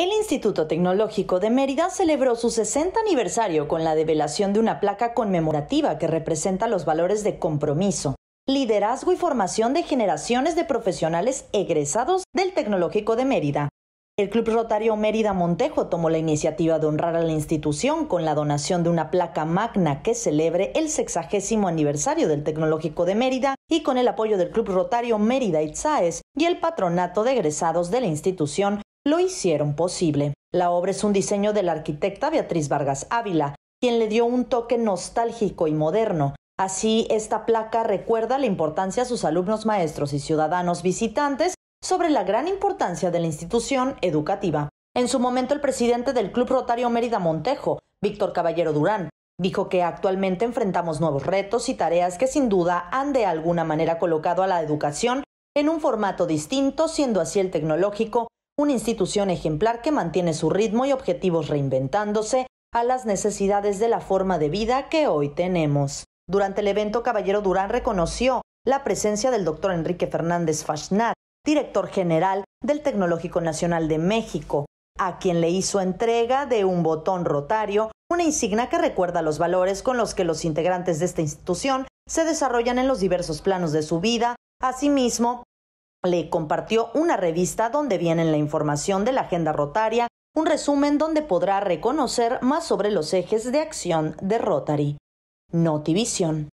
El Instituto Tecnológico de Mérida celebró su 60 aniversario con la develación de una placa conmemorativa que representa los valores de compromiso, liderazgo y formación de generaciones de profesionales egresados del Tecnológico de Mérida. El Club Rotario Mérida Montejo tomó la iniciativa de honrar a la institución con la donación de una placa magna que celebre el sexagésimo aniversario del Tecnológico de Mérida y con el apoyo del Club Rotario Mérida Itzaes y el Patronato de Egresados de la institución lo hicieron posible. La obra es un diseño de la arquitecta Beatriz Vargas Ávila, quien le dio un toque nostálgico y moderno. Así, esta placa recuerda la importancia a sus alumnos, maestros y ciudadanos visitantes sobre la gran importancia de la institución educativa. En su momento, el presidente del Club Rotario Mérida Montejo, Víctor Caballero Durán, dijo que actualmente enfrentamos nuevos retos y tareas que sin duda han de alguna manera colocado a la educación en un formato distinto, siendo así el tecnológico una institución ejemplar que mantiene su ritmo y objetivos reinventándose a las necesidades de la forma de vida que hoy tenemos. Durante el evento, Caballero Durán reconoció la presencia del doctor Enrique Fernández Fashnat, director general del Tecnológico Nacional de México, a quien le hizo entrega de un botón rotario, una insignia que recuerda los valores con los que los integrantes de esta institución se desarrollan en los diversos planos de su vida. Asimismo, le compartió una revista donde viene la información de la agenda rotaria, un resumen donde podrá reconocer más sobre los ejes de acción de Rotary. Notivision.